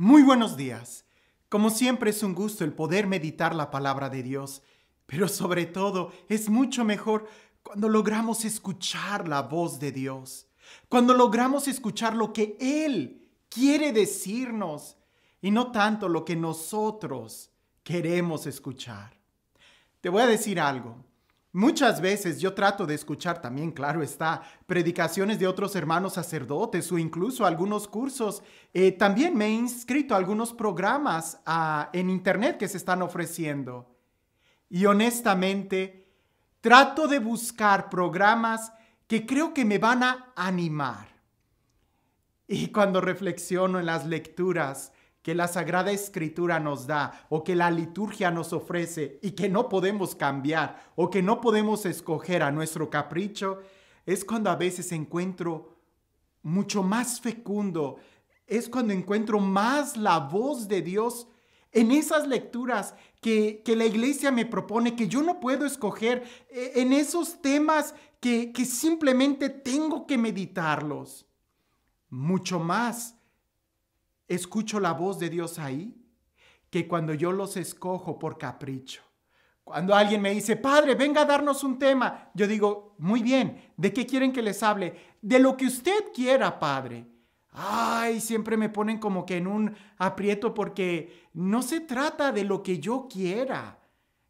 Muy buenos días. Como siempre es un gusto el poder meditar la palabra de Dios, pero sobre todo es mucho mejor cuando logramos escuchar la voz de Dios, cuando logramos escuchar lo que Él quiere decirnos y no tanto lo que nosotros queremos escuchar. Te voy a decir algo. Muchas veces yo trato de escuchar también, claro está, predicaciones de otros hermanos sacerdotes o incluso algunos cursos. Eh, también me he inscrito a algunos programas ah, en Internet que se están ofreciendo. Y honestamente, trato de buscar programas que creo que me van a animar. Y cuando reflexiono en las lecturas, que la Sagrada Escritura nos da o que la liturgia nos ofrece y que no podemos cambiar o que no podemos escoger a nuestro capricho, es cuando a veces encuentro mucho más fecundo, es cuando encuentro más la voz de Dios en esas lecturas que, la iglesia me propone, que yo no puedo escoger, e, en esos temas que, que simplemente tengo que meditarlos. Mucho más escucho la voz de Dios ahí que cuando yo los escojo por capricho. Cuando alguien me dice, padre, venga a darnos un tema, yo digo, muy bien, ¿de qué quieren que les hable? De lo que usted quiera, padre. Ay, siempre me ponen como que en un aprieto porque no se trata de lo que yo quiera,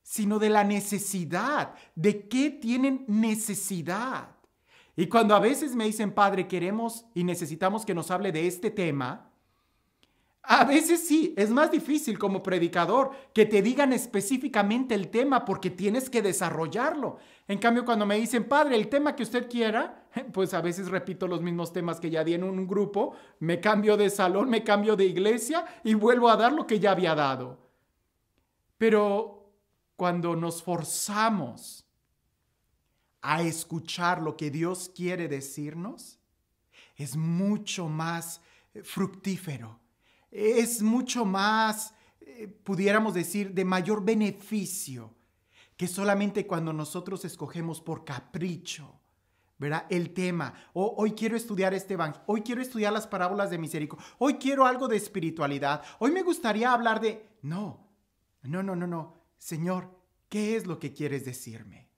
sino de la necesidad, de qué tienen necesidad. Y cuando a veces me dicen, padre, queremos y necesitamos que nos hable de este tema, a veces sí, es más difícil como predicador que te digan específicamente el tema porque tienes que desarrollarlo. En cambio, cuando me dicen, padre, el tema que usted quiera, pues a veces repito los mismos temas que ya di en un grupo, me cambio de salón, me cambio de iglesia y vuelvo a dar lo que ya había dado. Pero cuando nos forzamos a escuchar lo que Dios quiere decirnos, es mucho más fructífero es mucho más, eh, pudiéramos decir, de mayor beneficio que solamente cuando nosotros escogemos por capricho, ¿verdad? El tema. hoy quiero estudiar este evangelio. Hoy quiero estudiar las parábolas de misericordia. Hoy quiero algo de espiritualidad. Hoy me gustaría hablar de... No, no, no, no, no. Señor, ¿qué es lo que quieres decirme?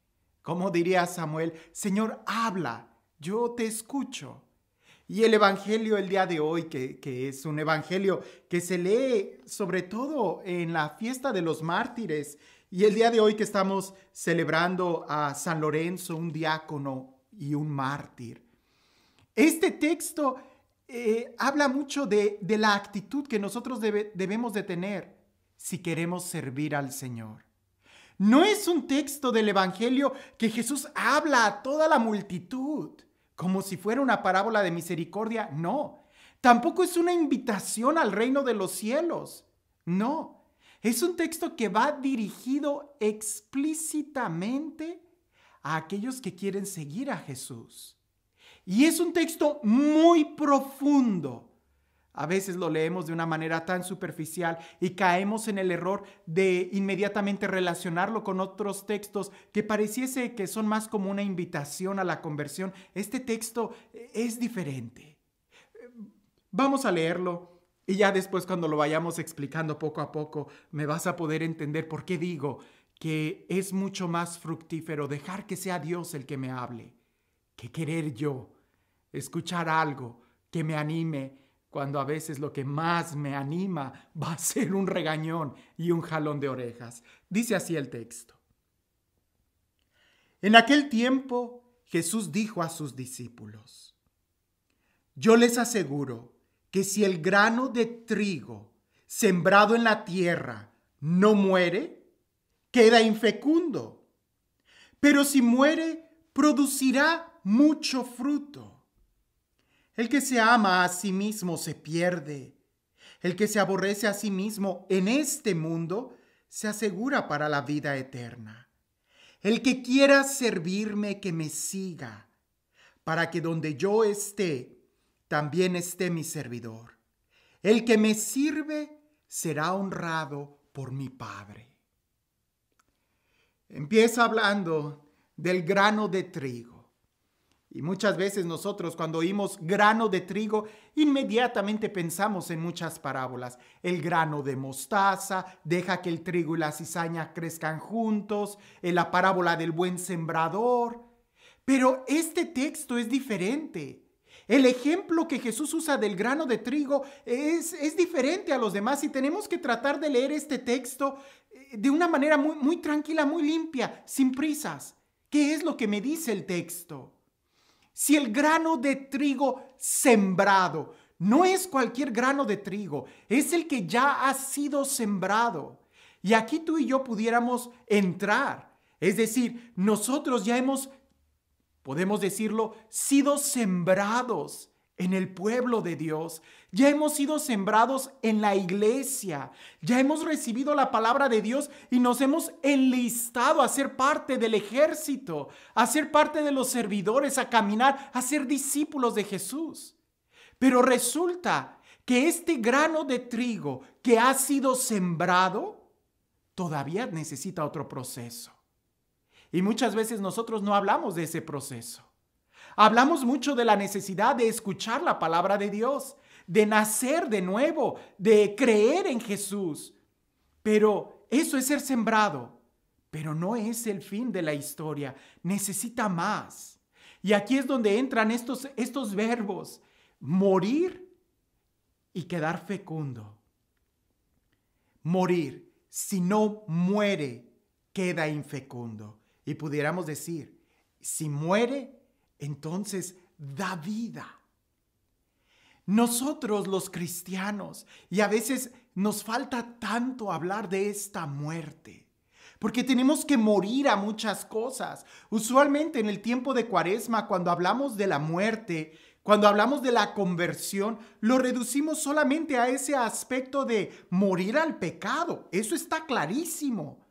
Como diría Samuel, Señor, habla. Yo te escucho. Y el Evangelio el día de hoy, que, es un Evangelio que se lee sobre todo en la fiesta de los mártires, y el día de hoy que estamos celebrando a San Lorenzo, un diácono y un mártir. Este texto eh, habla mucho de, la actitud que nosotros debemos de tener si queremos servir al Señor. No es un texto del Evangelio que Jesús habla a toda la multitud como si fuera una parábola de misericordia, no. Tampoco es una invitación al reino de los cielos, no. Es un texto que va dirigido explícitamente a aquellos que quieren seguir a Jesús. Y es un texto muy profundo a veces lo leemos de una manera tan superficial y caemos en el error de inmediatamente relacionarlo con otros textos que pareciese que son más como una invitación a la conversión. Este texto es diferente. Vamos a leerlo y ya después cuando lo vayamos explicando poco a poco me vas a poder entender por qué digo que es mucho más fructífero dejar que sea Dios el que me hable que querer yo escuchar algo que me anime cuando a veces lo que más me anima va a ser un regañón y un jalón de orejas. Dice así el texto. En aquel tiempo Jesús dijo a sus discípulos, yo les aseguro que si el grano de trigo sembrado en la tierra no muere, queda infecundo, pero si muere, producirá mucho fruto. El que se ama a sí mismo se pierde. El que se aborrece a sí mismo en este mundo se asegura para la vida eterna. El que quiera servirme, que me siga, para que donde yo esté, también esté mi servidor. El que me sirve será honrado por mi Padre. Empieza hablando del grano de trigo. Y muchas veces nosotros cuando oímos grano de trigo, inmediatamente pensamos en muchas parábolas. El grano de mostaza, deja que el trigo y la cizaña crezcan juntos, en la parábola del buen sembrador. Pero este texto es diferente. El ejemplo que Jesús usa del grano de trigo es, es diferente a los demás y tenemos que tratar de leer este texto eh, de una manera muy, muy tranquila, muy limpia, sin prisas. ¿Qué es lo que me dice el texto? Si el grano de trigo sembrado no es cualquier grano de trigo, es el que ya ha sido sembrado. Y aquí tú y yo pudiéramos entrar. Es decir, nosotros ya hemos, podemos decirlo, sido sembrados en el pueblo de Dios, ya hemos sido sembrados en la iglesia, ya hemos recibido la palabra de Dios y nos hemos enlistado a ser parte del ejército, a ser parte de los servidores, a caminar, a ser discípulos de Jesús. Pero resulta que este grano de trigo que ha sido sembrado todavía necesita otro proceso. Y muchas veces nosotros no hablamos de ese proceso. Hablamos mucho de la necesidad de escuchar la palabra de Dios, de nacer de nuevo, de creer en Jesús. Pero eso es ser sembrado, pero no es el fin de la historia. Necesita más. Y aquí es donde entran estos, estos verbos, morir y quedar fecundo. Morir, si no muere, queda infecundo. Y pudiéramos decir, si muere, entonces da vida. Nosotros los cristianos, y a veces nos falta tanto hablar de esta muerte, porque tenemos que morir a muchas cosas. Usualmente en el tiempo de Cuaresma, cuando hablamos de la muerte, cuando hablamos de la conversión, lo reducimos solamente a ese aspecto de morir al pecado. Eso está clarísimo.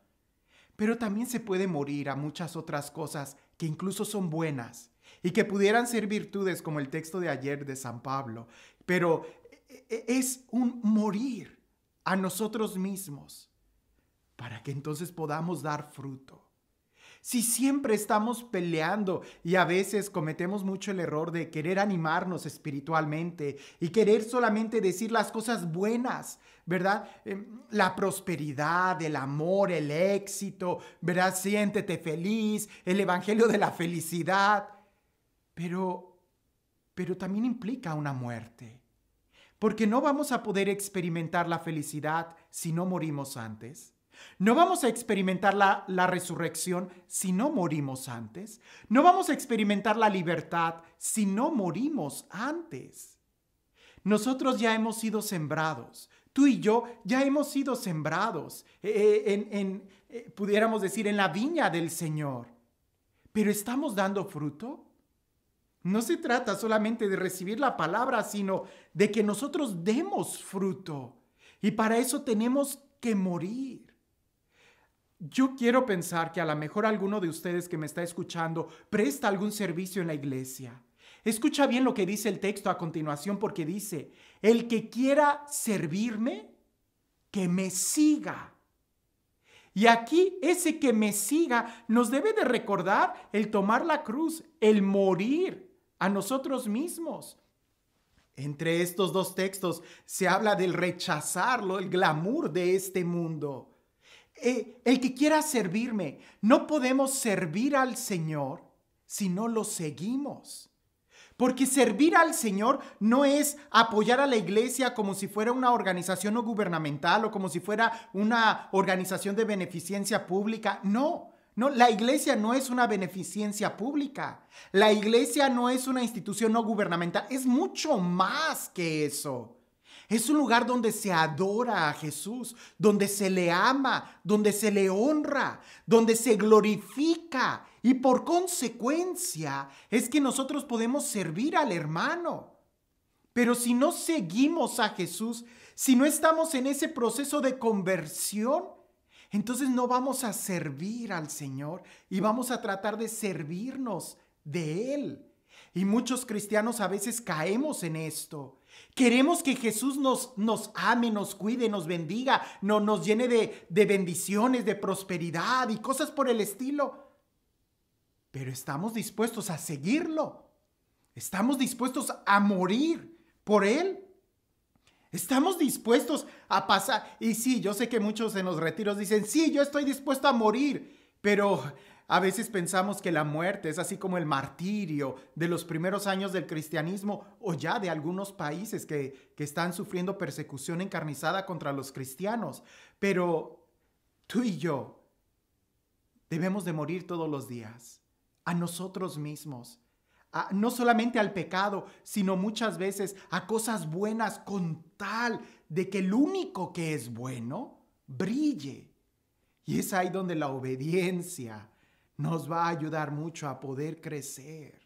Pero también se puede morir a muchas otras cosas que incluso son buenas y que pudieran ser virtudes como el texto de ayer de San Pablo, pero e, e, es un morir a nosotros mismos para que entonces podamos dar fruto. Si siempre estamos peleando y a veces cometemos mucho el error de querer animarnos espiritualmente y querer solamente decir las cosas buenas, ¿verdad? Em, la prosperidad, el amor, el éxito, ¿verdad? Siéntete feliz, el evangelio de la felicidad pero, pero también implica una muerte, porque no vamos a poder experimentar la felicidad si no morimos antes. No vamos a experimentar la, resurrección si no morimos antes. No vamos a experimentar la libertad si no morimos antes. Nosotros ya hemos sido sembrados. Tú y yo ya hemos sido sembrados, eh, eh, en, eh, pudiéramos decir, en la viña del Señor. Pero ¿estamos dando fruto? No se trata solamente de recibir la palabra, sino de que nosotros demos fruto. Y para eso tenemos que morir. Yo quiero pensar que a lo mejor alguno de ustedes que me está escuchando presta algún servicio en la iglesia. Escucha bien lo que dice el texto a continuación porque dice, el que quiera servirme, que me siga. Y aquí ese que me siga nos debe de recordar el tomar la cruz, el morir a nosotros mismos. Entre estos dos textos se habla del rechazarlo, el glamour de este mundo. Eh, el que quiera servirme, no podemos servir al Señor si no lo seguimos. Porque servir al Señor no es apoyar a la iglesia como si fuera una organización no gubernamental o como si fuera una organización de beneficencia pública. No, no, la iglesia no es una beneficencia pública. La iglesia no es una institución no gubernamental. Es mucho más que eso. Es un lugar donde se adora a Jesús, donde se le ama, donde se le honra, donde se glorifica. Y por consecuencia es que nosotros podemos servir al hermano. Pero si no seguimos a Jesús, si no estamos en ese proceso de conversión, entonces no vamos a servir al Señor y vamos a tratar de servirnos de Él. Y muchos cristianos a veces caemos en esto. Queremos que Jesús nos, nos ame, nos cuide, nos bendiga, nos llene de, de bendiciones, de prosperidad y cosas por el estilo. Pero estamos dispuestos a seguirlo. Estamos dispuestos a morir por Él. Estamos dispuestos a pasar. Y sí, yo sé que muchos en los retiros dicen, sí, yo estoy dispuesto a morir, pero a veces pensamos que la muerte es así como el martirio de los primeros años del cristianismo o ya de algunos países que, que están sufriendo persecución encarnizada contra los cristianos. Pero tú y yo debemos de morir todos los días a nosotros mismos no solamente al pecado, sino muchas veces a cosas buenas con tal de que el único que es bueno brille. Y es ahí donde la obediencia nos va a ayudar mucho a poder crecer.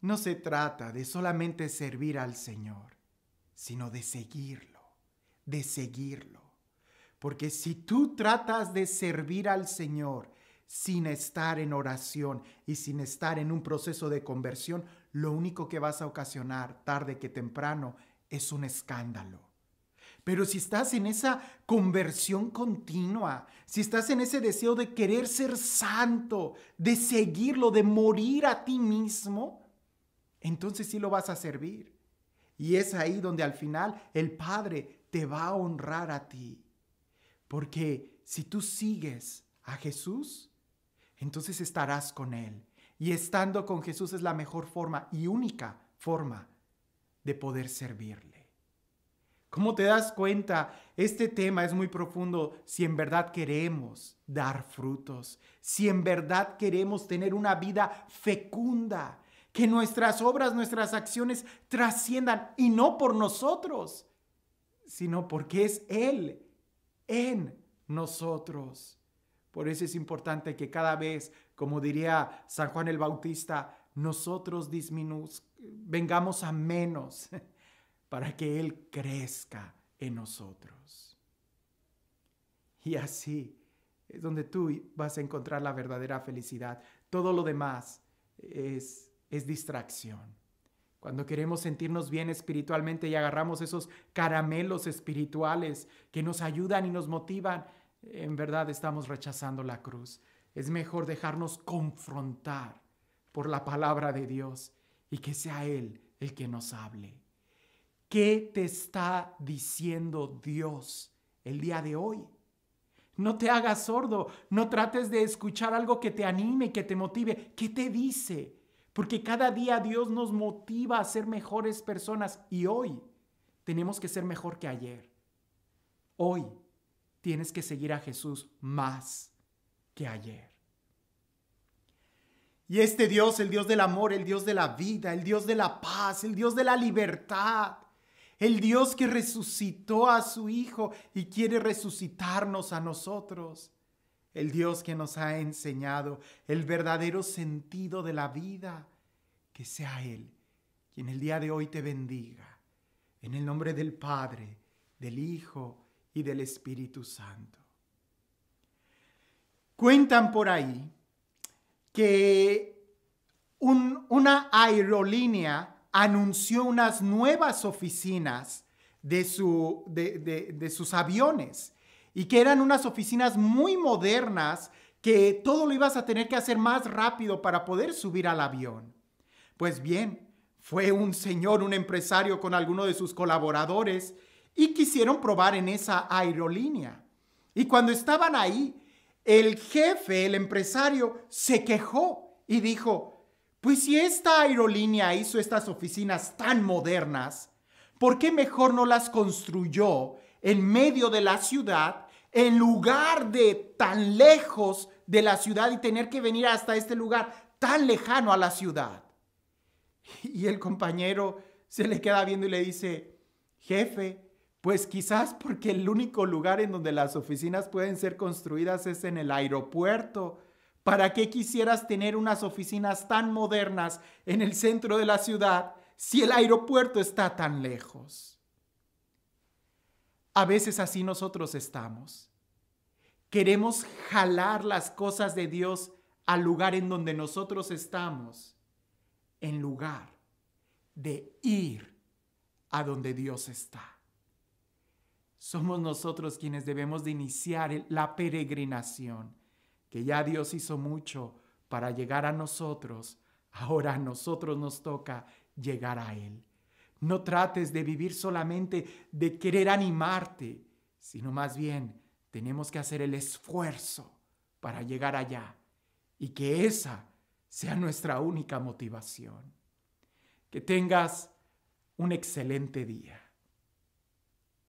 No se trata de solamente servir al Señor, sino de seguirlo, de seguirlo. Porque si tú tratas de servir al Señor, sin estar en oración y sin estar en un proceso de conversión, lo único que vas a ocasionar tarde que temprano es un escándalo. Pero si estás en esa conversión continua, si estás en ese deseo de querer ser santo, de seguirlo, de morir a ti mismo, entonces sí lo vas a servir. Y es ahí donde al final el Padre te va a honrar a ti. Porque si tú sigues a Jesús, entonces estarás con Él. Y estando con Jesús es la mejor forma y única forma de poder servirle. Como te das cuenta? Este tema es muy profundo si en verdad queremos dar frutos, si en verdad queremos tener una vida fecunda, que nuestras obras, nuestras acciones trasciendan y no por nosotros, sino porque es Él en nosotros. Por eso es importante que cada vez, como diría San Juan el Bautista, nosotros vengamos a menos para que Él crezca en nosotros. Y así es donde tú vas a encontrar la verdadera felicidad. Todo lo demás es, es distracción. Cuando queremos sentirnos bien espiritualmente y agarramos esos caramelos espirituales que nos ayudan y nos motivan, en verdad estamos rechazando la cruz. Es mejor dejarnos confrontar por la palabra de Dios y que sea Él el que nos hable. ¿Qué te está diciendo Dios el día de hoy? No te hagas sordo, no trates de escuchar algo que te anime, que te motive. ¿Qué te dice? Porque cada día Dios nos motiva a ser mejores personas y hoy tenemos que ser mejor que ayer. Hoy tienes que seguir a Jesús más que ayer. Y este Dios, el Dios del amor, el Dios de la vida, el Dios de la paz, el Dios de la libertad, el Dios que resucitó a su Hijo y quiere resucitarnos a nosotros, el Dios que nos ha enseñado el verdadero sentido de la vida, que sea Él quien el día de hoy te bendiga. En el nombre del Padre, del Hijo y del Espíritu Santo. Cuentan por ahí que una aerolínea anunció unas nuevas oficinas de, de sus aviones y que eran unas oficinas muy modernas que todo lo ibas a tener que hacer más rápido para poder subir al avión. Pues bien, fue un señor, un empresario con alguno de sus colaboradores y quisieron probar en esa aerolínea. Y cuando estaban ahí, el jefe, el empresario, se quejó y dijo, pues si esta aerolínea hizo estas oficinas tan modernas, ¿por qué mejor no las construyó en medio de la ciudad en lugar de tan lejos de la ciudad y tener que venir hasta este lugar tan lejano a la ciudad? Y el compañero se le queda viendo y le dice, jefe, pues quizás porque el único lugar en donde las oficinas pueden ser construidas es en el aeropuerto. ¿Para qué quisieras tener unas oficinas tan modernas en el centro de la ciudad si el aeropuerto está tan lejos? A veces así nosotros estamos. Queremos jalar las cosas de Dios al lugar en donde nosotros estamos, en lugar de ir a donde Dios está somos nosotros quienes debemos de iniciar la peregrinación, que ya Dios hizo mucho para llegar a nosotros, ahora a nosotros nos toca llegar a Él. No trates de vivir solamente de querer animarte, sino más bien tenemos que hacer el esfuerzo para llegar allá y que esa sea nuestra única motivación. Que tengas un excelente día.